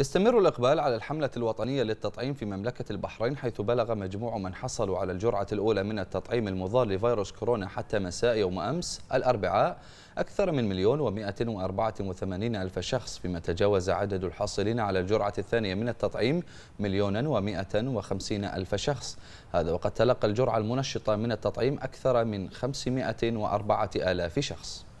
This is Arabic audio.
يستمر الإقبال على الحملة الوطنية للتطعيم في مملكة البحرين حيث بلغ مجموع من حصلوا على الجرعة الأولى من التطعيم المضاد لفيروس كورونا حتى مساء يوم أمس الأربعاء أكثر من مليون ومائة وأربعة وثمانين ألف شخص فيما تجاوز عدد الحاصلين على الجرعة الثانية من التطعيم مليونا ومائة وخمسين ألف شخص هذا وقد تلقى الجرعة المنشطة من التطعيم أكثر من خمسمائة وأربعة آلاف شخص